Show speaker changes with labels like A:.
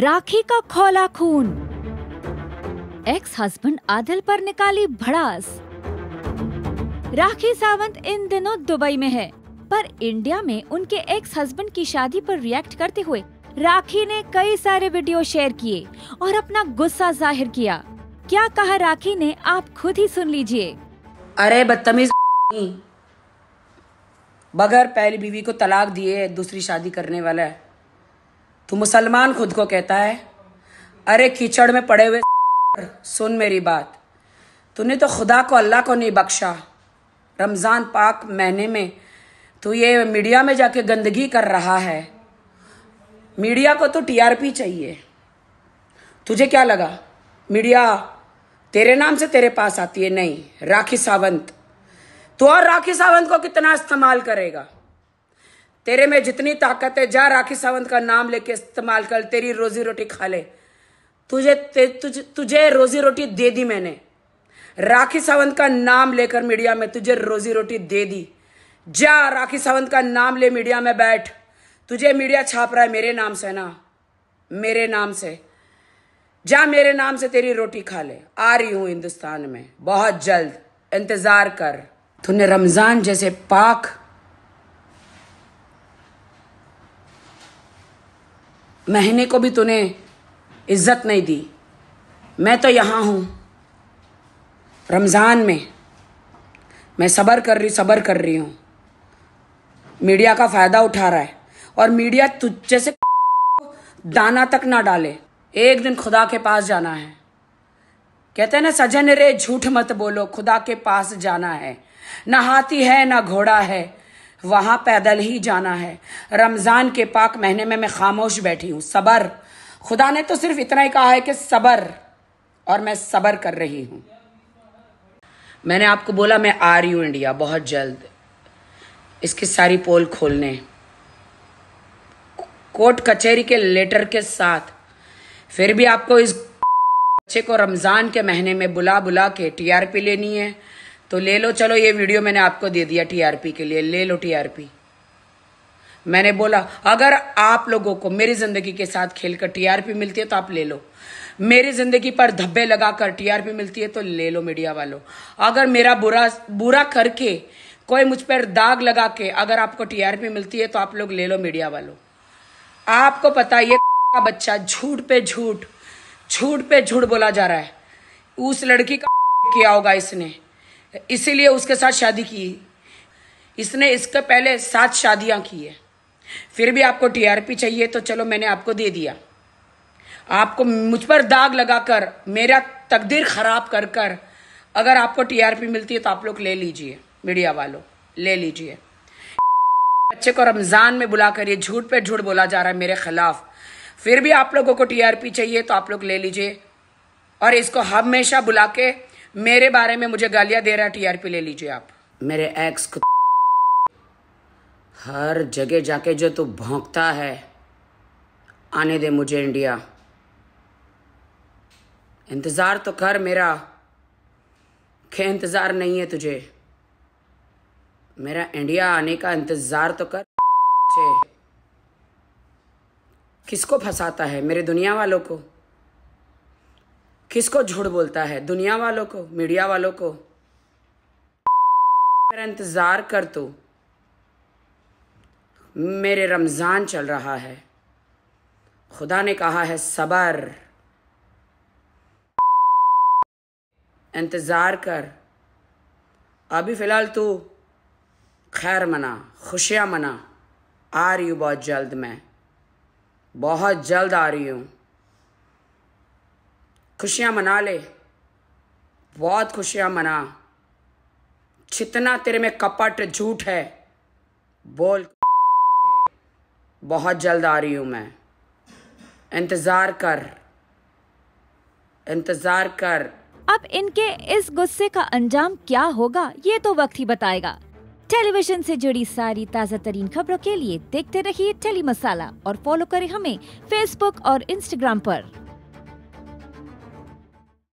A: राखी का खोला खून एक्स हस्बैंड आदिल पर निकाली भड़ास राखी सावंत इन दिनों दुबई में है पर इंडिया में उनके एक्स हस्बैंड की शादी पर रिएक्ट करते हुए राखी ने कई सारे वीडियो शेयर किए और अपना गुस्सा जाहिर किया क्या कहा राखी ने आप खुद ही सुन लीजिए अरे बदतमीज बगैर पहली बीवी को तलाक दिए दूसरी शादी करने वाला है तो मुसलमान खुद को कहता है अरे कीचड़ में पड़े हुए सुन मेरी बात तूने तो खुदा को अल्लाह को नहीं बख्शा रमज़ान पाक महीने में तो ये मीडिया में जाके गंदगी कर रहा है मीडिया को तो टीआरपी चाहिए तुझे क्या लगा मीडिया तेरे नाम से तेरे पास आती है नहीं राखी सावंत तो और राखी सावंत को कितना इस्तेमाल करेगा तेरे में जितनी ताकत है जा राखी सावंत का नाम लेके इस्तेमाल कर तेरी रोजी रोटी खा ले तुझे तुझे तुझे रोजी रोटी दे दी मैंने राखी सावंत का नाम लेकर मीडिया में तुझे रोजी रोटी दे दी जा राखी सावंत का नाम ले मीडिया में बैठ तुझे मीडिया छाप रहा है मेरे नाम से ना मेरे नाम से जा मेरे नाम से तेरी रोटी खा ले आ रही हूं हिंदुस्तान में बहुत जल्द इंतजार कर तूने रमजान जैसे पाक महीने को भी तूने इज्जत नहीं दी मैं तो यहाँ हूँ रमज़ान में मैं सब्र कर रही सब्र कर रही हूँ मीडिया का फ़ायदा उठा रहा है और मीडिया तुझे से दाना तक ना डाले एक दिन खुदा के पास जाना है कहते हैं ना सजन रे झूठ मत बोलो खुदा के पास जाना है ना हाथी है ना घोड़ा है वहां पैदल ही जाना है रमज़ान के पाक महीने में मैं खामोश बैठी हूं सबर खुदा ने तो सिर्फ इतना ही कहा है कि सबर और मैं सबर कर रही हूं मैंने आपको बोला मैं आ रही हूं इंडिया बहुत जल्द इसकी सारी पोल खोलने कोर्ट कचहरी के लेटर के साथ फिर भी आपको इस बच्चे को रमज़ान के महीने में बुला बुला के टीआरपी लेनी है तो ले लो चलो ये वीडियो मैंने आपको दे दिया टीआरपी के लिए ले लो टीआरपी मैंने बोला अगर आप लोगों को मेरी जिंदगी के साथ खेलकर टीआरपी मिलती है तो आप ले लो मेरी जिंदगी पर धब्बे लगाकर टीआरपी मिलती है तो ले लो मीडिया वालों अगर मेरा बुरा बुरा करके कोई मुझ पर दाग लगा के अगर आपको टीआरपी मिलती है तो आप लोग ले लो मीडिया वालों आपको पता ये का बच्चा झूठ पे झूठ झूठ पे झूठ बोला जा रहा है उस लड़की का किया होगा इसने इसीलिए उसके साथ शादी की इसने इसके पहले सात शादियां की है फिर भी आपको टीआरपी चाहिए तो चलो मैंने आपको दे दिया आपको मुझ पर दाग लगाकर मेरा तकदीर खराब कर कर अगर आपको टीआरपी मिलती है तो आप लोग ले लीजिए मीडिया वालों ले लीजिए बच्चे को रमज़ान में बुलाकर ये झूठ पे झूठ बोला जा रहा है मेरे खिलाफ फिर भी आप लोगों को टीआरपी चाहिए तो आप लोग ले लीजिए और इसको हमेशा बुला के मेरे बारे में मुझे गालियां दे रहा है टीआरपी ले लीजिए आप मेरे एक्स को हर जगह जाके जो तू भोंकता है आने दे मुझे इंडिया इंतज़ार तो कर मेरा खे इंतज़ार नहीं है तुझे मेरा इंडिया आने का इंतज़ार तो कर किसको फंसाता है मेरे दुनिया वालों को किसको झूठ बोलता है दुनिया वालों को मीडिया वालों को मेरा इंतज़ार कर तू मेरे रमज़ान चल रहा है खुदा ने कहा है सबर इंतज़ार कर अभी फ़िलहाल तू खैर मना खुशियाँ मना आ रही हूँ बहुत जल्द मैं बहुत जल्द आ रही हूँ खुशियाँ मना ले बहुत खुशियाँ मना जितना तेरे में कपट झूठ है बोल बहुत जल्द आ रही हूँ मैं इंतज़ार कर इंतज़ार कर अब इनके इस गुस्से का अंजाम क्या होगा ये तो वक्त ही बताएगा टेलीविजन से जुड़ी सारी ताज़ा तरीन खबरों के लिए देखते रहिए टेली मसाला और फॉलो करें हमें फेसबुक और इंस्टाग्राम पर